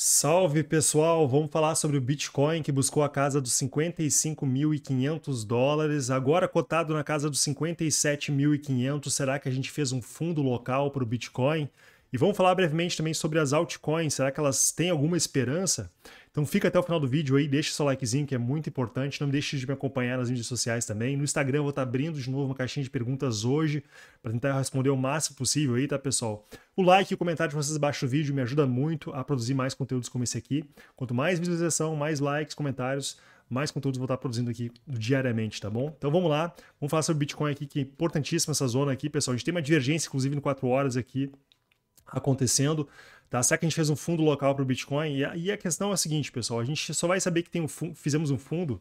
Salve pessoal, vamos falar sobre o Bitcoin que buscou a casa dos 55.500 dólares, agora cotado na casa dos 57.500. Será que a gente fez um fundo local para o Bitcoin? E vamos falar brevemente também sobre as altcoins. Será que elas têm alguma esperança? Então fica até o final do vídeo aí, deixa seu likezinho que é muito importante. Não deixe de me acompanhar nas mídias sociais também. No Instagram eu vou estar abrindo de novo uma caixinha de perguntas hoje para tentar responder o máximo possível aí, tá, pessoal? O like e o comentário de vocês abaixo do vídeo me ajuda muito a produzir mais conteúdos como esse aqui. Quanto mais visualização, mais likes, comentários, mais conteúdos vou estar produzindo aqui diariamente, tá bom? Então vamos lá, vamos falar sobre Bitcoin aqui, que é importantíssima essa zona aqui, pessoal. A gente tem uma divergência, inclusive, no 4 horas aqui, acontecendo. Tá? Será que a gente fez um fundo local para o Bitcoin? E a, e a, questão é a seguinte, pessoal: a gente só vai saber que tem um fizemos um fundo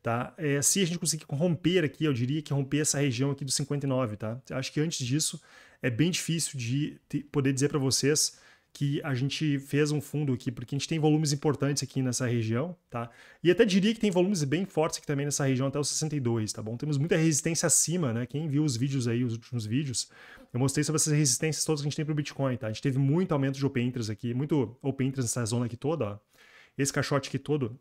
tá? É, se a gente conseguir romper aqui, eu diria que romper essa região aqui do 59, tá? Acho que antes disso é bem difícil de poder dizer para vocês que a gente fez um fundo aqui, porque a gente tem volumes importantes aqui nessa região, tá? E até diria que tem volumes bem fortes aqui também nessa região, até os 62, tá bom? Temos muita resistência acima, né? Quem viu os vídeos aí, os últimos vídeos, eu mostrei sobre essas resistências todas que a gente tem para o Bitcoin, tá? A gente teve muito aumento de open interest aqui, muito open interest nessa zona aqui toda, ó. Esse caixote aqui todo,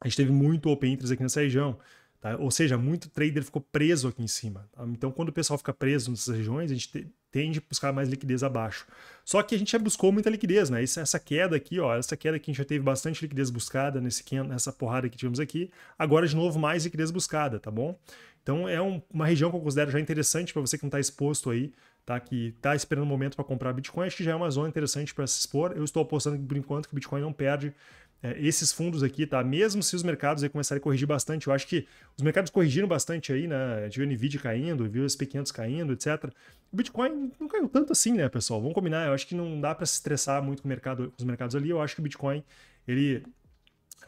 a gente teve muito open interest aqui nessa região. Tá? Ou seja, muito trader ficou preso aqui em cima. Tá? Então, quando o pessoal fica preso nessas regiões, a gente tende a buscar mais liquidez abaixo. Só que a gente já buscou muita liquidez, né? Essa, essa queda aqui, ó, essa queda aqui a gente já teve bastante liquidez buscada nesse, nessa porrada que tivemos aqui. Agora, de novo, mais liquidez buscada, tá bom? Então, é um, uma região que eu considero já interessante para você que não está exposto aí, tá? Que está esperando o um momento para comprar Bitcoin. Acho que já é uma zona interessante para se expor. Eu estou apostando, por enquanto, que o Bitcoin não perde é, esses fundos aqui, tá? Mesmo se os mercados aí começarem a corrigir bastante, eu acho que os mercados corrigiram bastante aí, né? Viu Nvidia caindo, viu o SP500 caindo, etc. O Bitcoin não caiu tanto assim, né, pessoal? Vamos combinar, eu acho que não dá para se estressar muito com, mercado, com os mercados ali. Eu acho que o Bitcoin, ele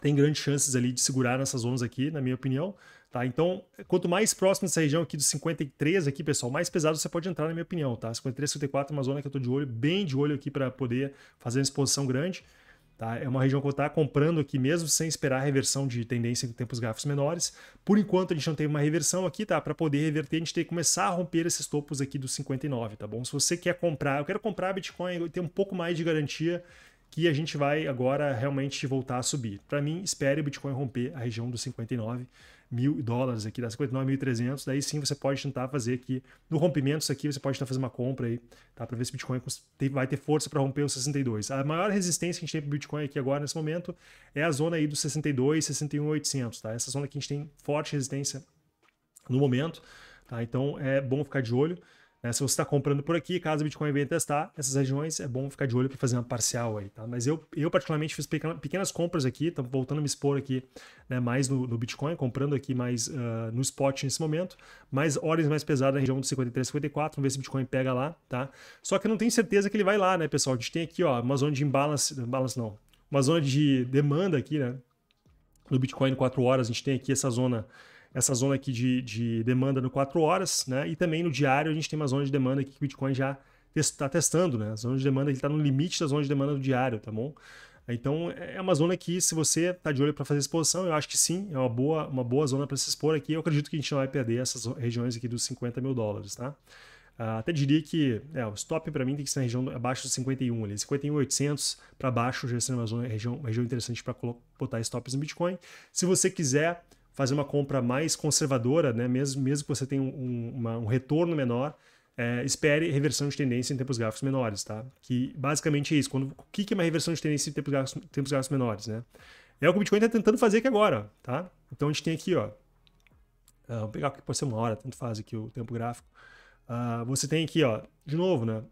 tem grandes chances ali de segurar nessas zonas aqui, na minha opinião. Tá? Então, quanto mais próximo dessa região aqui dos 53 aqui, pessoal, mais pesado você pode entrar, na minha opinião, tá? 53, 54 é uma zona que eu tô de olho, bem de olho aqui para poder fazer uma exposição grande. Tá? É uma região que eu estou comprando aqui mesmo sem esperar a reversão de tendência em tempos gráficos menores. Por enquanto a gente não tem uma reversão aqui, tá? Para poder reverter, a gente tem que começar a romper esses topos aqui dos 59, tá bom? Se você quer comprar, eu quero comprar Bitcoin e ter um pouco mais de garantia que a gente vai agora realmente voltar a subir. Para mim, espere o Bitcoin romper a região dos 59 mil dólares aqui, das 59.300, daí sim você pode tentar fazer aqui, no rompimento isso aqui, você pode tentar fazer uma compra aí, tá? Para ver se o Bitcoin vai ter força para romper os 62. A maior resistência que a gente tem para o Bitcoin aqui agora, nesse momento, é a zona aí dos 62, 61.800, tá? Essa zona que a gente tem forte resistência no momento, tá? Então é bom ficar de olho. Né? Se você está comprando por aqui, caso o Bitcoin venha testar essas regiões, é bom ficar de olho para fazer uma parcial aí, tá? Mas eu, eu particularmente, fiz pequenas compras aqui, estou voltando a me expor aqui né, mais no, no, Bitcoin, comprando aqui mais uh, no spot nesse momento, mais ordens mais pesadas na região dos 53, 54, vamos ver se o Bitcoin pega lá, tá? Só que eu não tenho certeza que ele vai lá, né, pessoal? A gente tem aqui, ó, uma zona de imbalance, imbalance não, uma zona de demanda aqui, né? No Bitcoin 4 horas, a gente tem aqui essa zona essa zona aqui de, de demanda no 4 horas, né? E também no diário a gente tem uma zona de demanda aqui que o Bitcoin já está tá testando, né? A zona de demanda está no limite da zona de demanda do diário, tá bom? Então é uma zona que, se você está de olho para fazer exposição, eu acho que sim, é uma boa, uma boa zona para se expor aqui. Eu acredito que a gente não vai perder essas regiões aqui dos 50 mil dólares, tá? Uh, até diria que é, o stop para mim tem que ser na região abaixo dos 51 ali. 51,800 para baixo já seria uma, zona, região, uma região interessante para botar stops no Bitcoin. Se você quiser fazer uma compra mais conservadora, né? mesmo, mesmo que você tenha um, uma, um retorno menor, é, espere reversão de tendência em tempos gráficos menores, tá? Que basicamente é isso. Quando, o que é uma reversão de tendência em tempos gráficos, tempos gráficos menores, né? É o que o Bitcoin está tentando fazer aqui agora, tá? Então a gente tem aqui, ó. Uh, vou pegar porque pode ser uma hora, tanto faz aqui o tempo gráfico. Uh, você tem aqui, ó, de novo, né?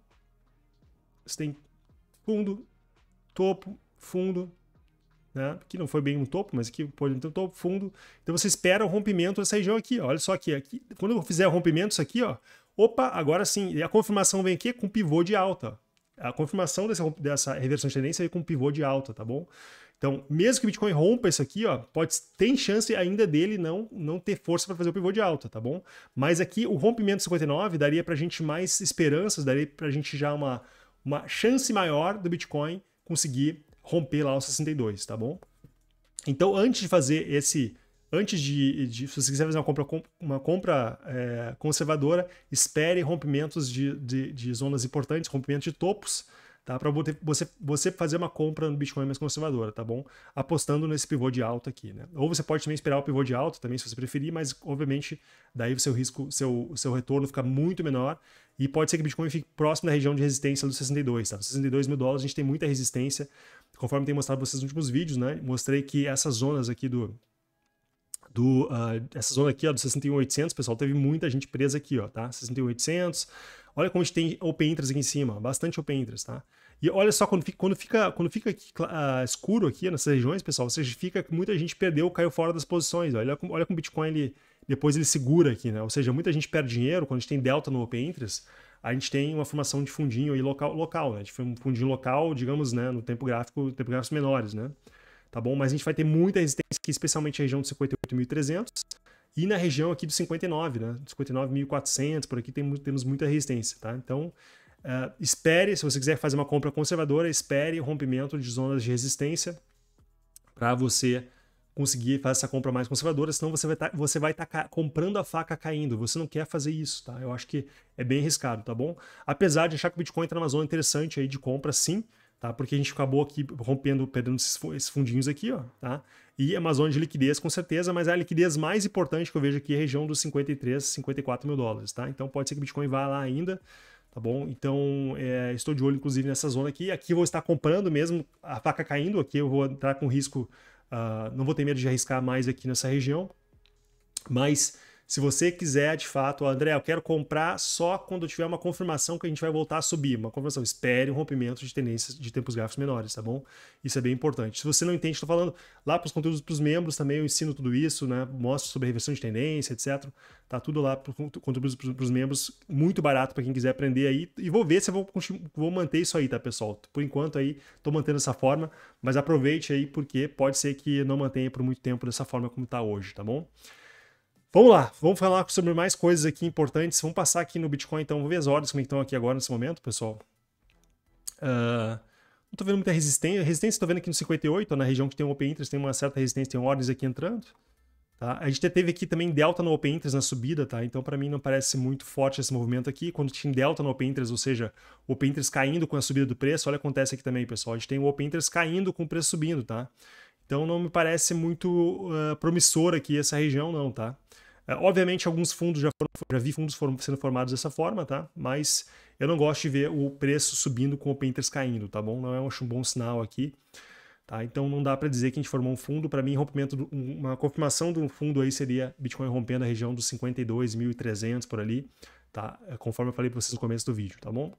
Você tem fundo, topo, fundo, né? que não foi bem um topo, mas que pode ter um topo fundo. Então você espera o rompimento dessa região aqui. Ó. Olha só aqui, aqui. Quando eu fizer o rompimento, isso aqui, ó, opa, agora sim. E a confirmação vem aqui com pivô de alta. A confirmação dessa, dessa reversão de tendência vem com pivô de alta, tá bom? Então, mesmo que o Bitcoin rompa isso aqui, ó, pode tem chance ainda dele não não ter força para fazer o pivô de alta, tá bom? Mas aqui o rompimento 59 daria para a gente mais esperanças, daria para a gente já uma, uma chance maior do Bitcoin conseguir romper lá o 62, tá bom? Então, antes de fazer esse. Antes de. de se você quiser fazer uma compra, uma compra é, conservadora, espere rompimentos de, de, de zonas importantes, rompimento de topos tá? Para você, você fazer uma compra no Bitcoin mais conservadora, tá bom? Apostando nesse pivô de alta aqui, né? Ou você pode também esperar o pivô de alta também, se você preferir, mas obviamente daí o seu risco, seu, seu retorno fica muito menor e pode ser que o Bitcoin fique próximo da região de resistência dos 62, tá? 62 mil dólares, a gente tem muita resistência, conforme tem mostrado vocês nos últimos vídeos, né? Mostrei que essas zonas aqui do do, uh, essa zona aqui, ó, do 61800, pessoal, teve muita gente presa aqui, ó, tá? 61800. Olha como a gente tem open interest aqui em cima, bastante open interest, tá? E olha só, quando fica, quando fica, quando fica aqui, uh, escuro aqui nessas regiões, pessoal, você fica que muita gente perdeu, caiu fora das posições. Ó. Olha, olha como o Bitcoin ele, depois ele segura aqui, né? Ou seja, muita gente perde dinheiro quando a gente tem delta no open interest. A gente tem uma formação de fundinho aí local, local né? foi um fundinho local, digamos, né? No tempo gráfico, tempo gráficos menores, né? tá bom? Mas a gente vai ter muita resistência aqui, especialmente na região dos 58.300 e na região aqui dos 59, né? 59.400, por aqui tem, temos muita resistência, tá? Então, uh, espere, se você quiser fazer uma compra conservadora, espere o rompimento de zonas de resistência para você conseguir fazer essa compra mais conservadora, senão você vai tá, você vai estar tá comprando a faca caindo. Você não quer fazer isso, tá? Eu acho que é bem arriscado, tá bom? Apesar de achar que o Bitcoin está numa zona interessante aí de compra, sim, tá? Porque a gente acabou aqui rompendo, perdendo esses fundinhos aqui, ó, tá? E é uma zona de liquidez, com certeza, mas é a liquidez mais importante que eu vejo aqui é a região dos 53, 54 mil dólares, tá? Então pode ser que o Bitcoin vá lá ainda, tá bom? Então é, estou de olho, inclusive, nessa zona aqui. Aqui eu vou estar comprando mesmo, a faca caindo aqui, eu vou entrar com risco, uh, não vou ter medo de arriscar mais aqui nessa região, mas se você quiser, de fato, André, eu quero comprar só quando tiver uma confirmação que a gente vai voltar a subir. Uma confirmação, espere um rompimento de tendências de tempos gráficos menores, tá bom? Isso é bem importante. Se você não entende, estou falando lá para os conteúdos para os membros também, eu ensino tudo isso, né? Mostro sobre reversão de tendência, etc. Tá tudo lá para conteúdos para os membros, muito barato para quem quiser aprender aí. E vou ver se eu vou, vou manter isso aí, tá, pessoal? Por enquanto aí, estou mantendo essa forma, mas aproveite aí, porque pode ser que não mantenha por muito tempo dessa forma como está hoje, tá bom? Vamos lá, vamos falar sobre mais coisas aqui importantes. Vamos passar aqui no Bitcoin, então. Vamos ver as ordens como é estão aqui agora nesse momento, pessoal. Uh, não estou vendo muita resistência. Resistência estou vendo aqui no 58, na região que tem um Open Interest, tem uma certa resistência, tem ordens aqui entrando. Tá? A gente teve aqui também delta no Open Interest na subida, tá? Então, para mim, não parece muito forte esse movimento aqui. Quando tinha delta no Open Interest, ou seja, o Open Interest caindo com a subida do preço, olha, o que acontece aqui também, pessoal. A gente tem o Open Interest caindo com o preço subindo, tá? Então não me parece muito uh, ah, promissor aqui essa região não, tá? É, obviamente, alguns fundos já, foram, já vi fundos sendo formados dessa forma, tá? Mas eu não gosto de ver o preço subindo com o Painters caindo, tá bom? Não é um bom sinal aqui. Tá? Então não dá para dizer que a gente formou um fundo. Para mim, rompimento do, uma confirmação de um fundo aí seria Bitcoin rompendo a região dos 52.300 por ali, tá? É, conforme eu falei para vocês no começo do vídeo, tá bom?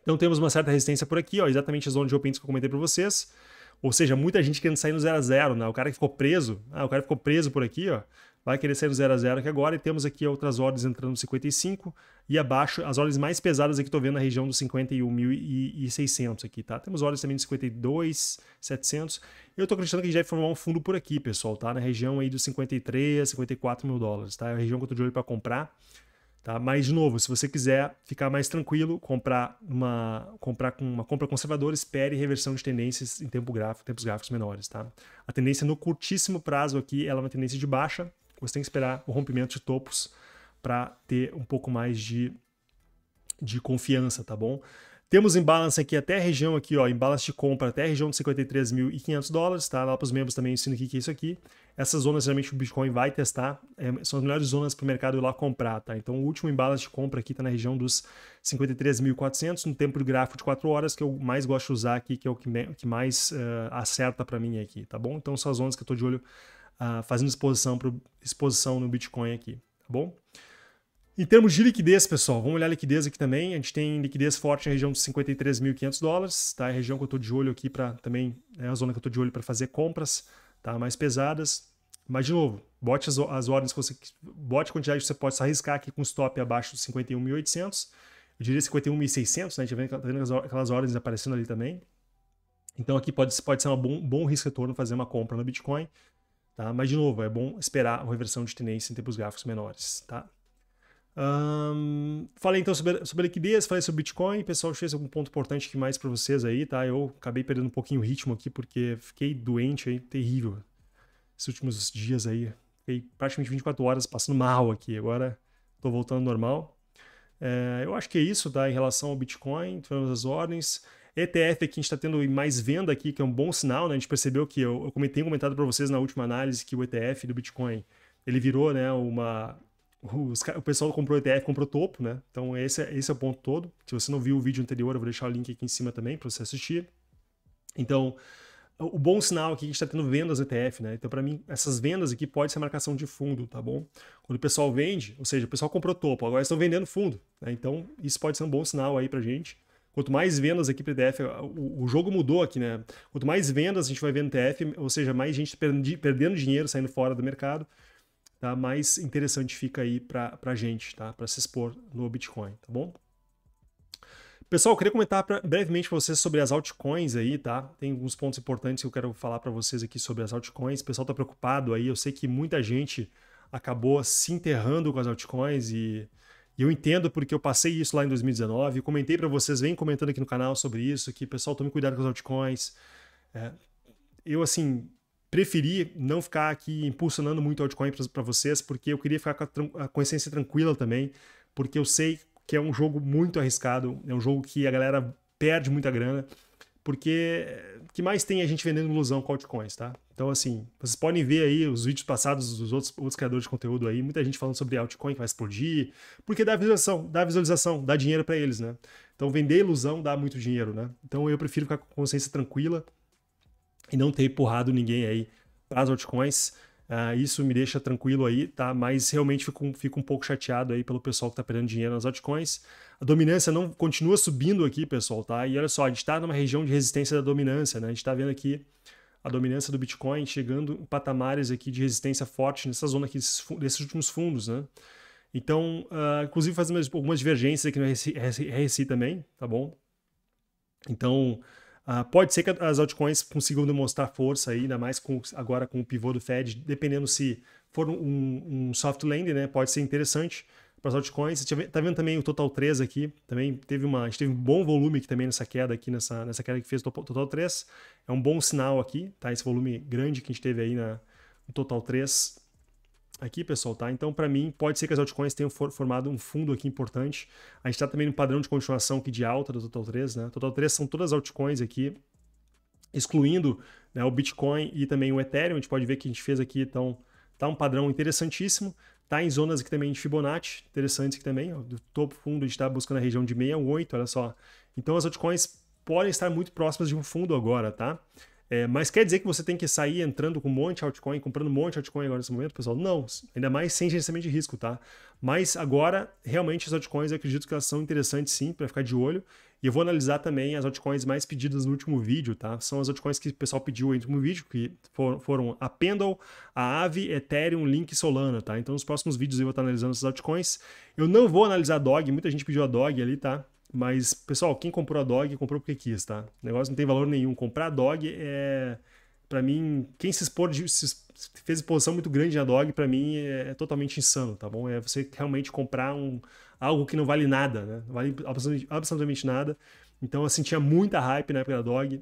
Então temos uma certa resistência por aqui, ó, exatamente a zona de open que eu comentei para vocês. Ou seja, muita gente querendo sair no 0 a 0, né? O cara que ficou preso, ah, o cara ficou preso por aqui, ó vai querer sair no 0 a 0 aqui agora e temos aqui outras ordens entrando no 55 e abaixo as ordens mais pesadas aqui estou vendo na região dos 51.600 aqui, tá? Temos ordens também de 52.700. Eu estou acreditando que a gente é formar um fundo por aqui, pessoal, tá? Na região aí dos 53 54 mil dólares, tá? É a região que eu estou de olho para comprar. Tá? Mas, de novo, se você quiser ficar mais tranquilo, comprar uma, comprar com uma compra conservadora, espere reversão de tendências em tempo gráfico, tempos gráficos menores. Tá? A tendência no curtíssimo prazo aqui ela é uma tendência de baixa, você tem que esperar o rompimento de topos para ter um pouco mais de, de confiança, tá bom? Temos imbalance aqui até a região aqui, ó, imbalance de compra até a região de 53.500 dólares, tá? Lá para os membros também ensino o que é isso aqui. Essas zonas geralmente o Bitcoin vai testar, é, são as melhores zonas para o mercado ir lá comprar, tá? Então o último imbalance de compra aqui está na região dos 53.400, no tempo de gráfico de 4 horas, que eu mais gosto de usar aqui, que é o que, me, que mais uh, acerta para mim aqui, tá bom? Então são as zonas que eu estou de olho uh, fazendo exposição, pro, exposição no Bitcoin aqui, tá bom? Em termos de liquidez, pessoal, vamos olhar a liquidez aqui também. A gente tem liquidez forte na região dos 53.500 dólares, tá? É a região que eu estou de olho aqui para também, é a zona que eu estou de olho para fazer compras, tá? Mais pesadas. Mas, de novo, bote as, as ordens que você, bote a quantidade que você pode se arriscar aqui com stop abaixo dos 51.800. Eu diria 51.600, né? A gente vem, tá vendo aquelas, aquelas ordens aparecendo ali também. Então, aqui pode, pode ser um bom, bom risco-retorno fazer uma compra no Bitcoin. Tá? Mas, de novo, é bom esperar uma reversão de tendência em tempos gráficos menores. Tá? Um, falei então sobre, sobre liquidez, falei sobre Bitcoin. Pessoal, fez algum ponto importante que mais para vocês aí, tá? Eu acabei perdendo um pouquinho o ritmo aqui porque fiquei doente aí, terrível. Esses últimos dias aí, fiquei praticamente 24 horas passando mal aqui. Agora tô voltando ao normal. É, eu acho que é isso, tá? Em relação ao Bitcoin, tivemos as ordens. ETF aqui, a gente está tendo mais venda aqui, que é um bom sinal, né? A gente percebeu que eu, eu comentei, comentado para vocês na última análise que o ETF do Bitcoin ele virou, né? Uma os, o pessoal comprou ETF, comprou topo, né? Então esse, é, esse é o ponto todo. Se você não viu o vídeo anterior, eu vou deixar o link aqui em cima também para você assistir. Então o bom sinal aqui é que a gente está tendo vendas ETF, né? Então, para mim, essas vendas aqui pode ser marcação de fundo, tá bom? Quando o pessoal vende, ou seja, o pessoal comprou topo, agora estão vendendo fundo, né? Então, isso pode ser um bom sinal aí para gente. Quanto mais vendas aqui para ETF, o, o, jogo mudou aqui, né? Quanto mais vendas a gente vai vendo ETF, ou seja, mais gente perdendo dinheiro, saindo fora do mercado, tá? mais interessante fica aí para a gente, tá? para se expor no Bitcoin, tá bom? Pessoal, eu queria comentar pra, brevemente para vocês sobre as altcoins aí, tá? Tem alguns pontos importantes que eu quero falar para vocês aqui sobre as altcoins. O pessoal está preocupado aí, eu sei que muita gente acabou se enterrando com as altcoins e e eu entendo porque eu passei isso lá em 2019, eu comentei para vocês, vem comentando aqui no canal sobre isso, que pessoal, tome cuidado com os altcoins. É, eu, assim, preferi não ficar aqui impulsionando muito altcoin para vocês, porque eu queria ficar com a, a consciência tranquila também, porque eu sei que é um jogo muito arriscado, é um jogo que a galera perde muita grana, porque eh, que mais tem a gente vendendo ilusão com altcoins, tá? Então, assim, vocês podem ver aí os vídeos passados dos outros, outros criadores de conteúdo aí, muita gente falando sobre altcoin que vai explodir, porque dá visualização, dá visualização, dá dinheiro para eles, né? Então, vender ilusão dá muito dinheiro, né? Então, eu prefiro ficar com consciência tranquila e não ter empurrado ninguém aí para as altcoins. Uh, isso me deixa tranquilo aí, tá? Mas realmente fico, fico um pouco chateado aí pelo pessoal que tá perdendo dinheiro nas altcoins. A dominância não continua subindo aqui, pessoal, tá? E olha só, a gente tá numa região de resistência da dominância, né? A gente tá vendo aqui a dominância do Bitcoin chegando em patamares aqui de resistência forte nessa zona aqui desses, desses últimos fundos, né? Então, uh, inclusive fazendo algumas divergências aqui no RSI, RSI também, tá bom? Então, uh, pode ser que as altcoins consigam demonstrar força aí, ainda mais com, agora com o pivô do Fed, dependendo se for um, um soft landing, né? Pode ser interessante, para as altcoins. Você está vendo também o Total 3 aqui, também teve uma, a gente teve um bom volume aqui também nessa queda aqui, nessa, nessa queda que fez o Total 3. É um bom sinal aqui, tá? Esse volume grande que a gente teve aí na, no Total 3 aqui, pessoal, tá? Então, para mim, pode ser que as altcoins tenham for, formado um fundo aqui importante. A gente está também no padrão de continuação aqui de alta do Total 3, né? Total 3 são todas as altcoins aqui, excluindo né, o Bitcoin e também o Ethereum. A gente pode ver que a gente fez aqui, então, tá um padrão interessantíssimo. Tá em zonas aqui também de Fibonacci, interessantes aqui também, ó, do topo fundo a gente está buscando a região de 68, olha só. Então as altcoins podem estar muito próximas de um fundo agora, tá? É, mas quer dizer que você tem que sair entrando com um monte de altcoin, comprando um monte de altcoin agora nesse momento, pessoal? Não, ainda mais sem gerenciamento de risco, tá? Mas agora, realmente, as altcoins eu acredito que elas são interessantes sim, para ficar de olho. E eu vou analisar também as altcoins mais pedidas no último vídeo, tá? São as altcoins que o pessoal pediu no último vídeo, que foram a Pendle, a Ave, Ethereum, Link e Solana, tá? Então nos próximos vídeos eu vou estar analisando essas altcoins. Eu não vou analisar a DOG, muita gente pediu a DOG ali, tá? Mas, pessoal, quem comprou a dog, comprou porque quis, tá? O negócio não tem valor nenhum. Comprar a dog é. para mim, quem se expor se fez exposição muito grande na dog, para mim é, é, totalmente insano, tá bom? É você realmente comprar um, algo que não vale nada, né? Não vale absolutamente, absolutamente nada. Então, assim, tinha muita hype na época da dog.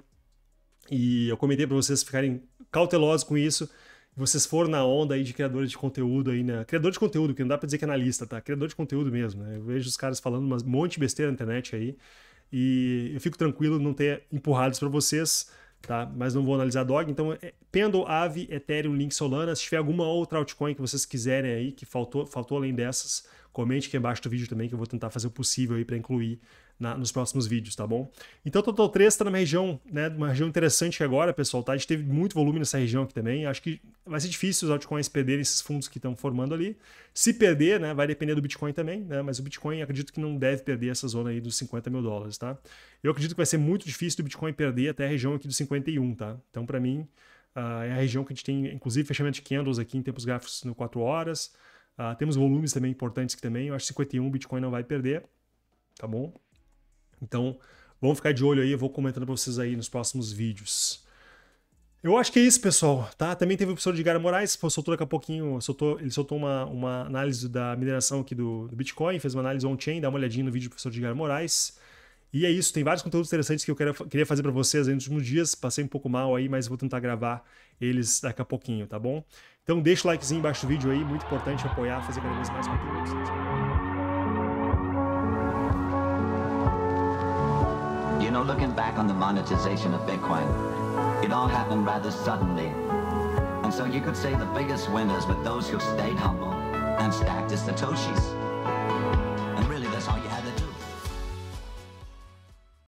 E eu comentei para vocês ficarem cautelosos com isso vocês foram na onda aí de criadores de conteúdo aí, né? Criador de conteúdo, que não dá pra dizer que é analista, tá? Criador de conteúdo mesmo, né? Eu vejo os caras falando um monte de besteira na internet aí. E eu fico tranquilo não ter empurrados para vocês, tá? Mas não vou analisar dog. Então, é Pendle, Ave, Ethereum, Link, Solana. Se tiver alguma outra altcoin que vocês quiserem aí, que faltou, faltou além dessas, comente aqui embaixo do vídeo também, que eu vou tentar fazer o possível aí para incluir na, nos próximos vídeos, tá bom? Então, Total 3 está numa região, né, uma região interessante agora, pessoal, tá? A gente teve muito volume nessa região aqui também. Acho que vai ser difícil os altcoins perderem esses fundos que estão formando ali. Se perder, né, vai depender do Bitcoin também, né? Mas o Bitcoin, acredito que não deve perder essa zona aí dos 50 mil dólares, tá? Eu acredito que vai ser muito difícil do Bitcoin perder até a região aqui dos 51, tá? Então, para mim, uh, é a região que a gente tem, inclusive, fechamento de candles aqui em tempos gráficos no 4 horas. Uh, temos volumes também importantes que também. Eu acho que 51 o Bitcoin não vai perder, tá bom? Então, vamos ficar de olho aí, eu vou comentando para vocês aí nos próximos vídeos. Eu acho que é isso, pessoal, tá? Também teve o professor de Gara Moraes, soltou daqui a pouquinho, soltou, ele soltou uma, uma análise da mineração aqui do, do Bitcoin, fez uma análise on-chain, dá uma olhadinha no vídeo do professor de Gara Moraes. E é isso, tem vários conteúdos interessantes que eu queria fazer para vocês aí nos últimos dias. Passei um pouco mal aí, mas vou tentar gravar eles daqui a pouquinho, tá bom? Então deixa o likezinho embaixo do vídeo aí, muito importante apoiar, fazer cada vez mais conteúdos. Tá You know, looking back on the monetization of Bitcoin, it all happened rather suddenly. And so you could say the biggest winners were those who stayed humble and stacked as Satoshis.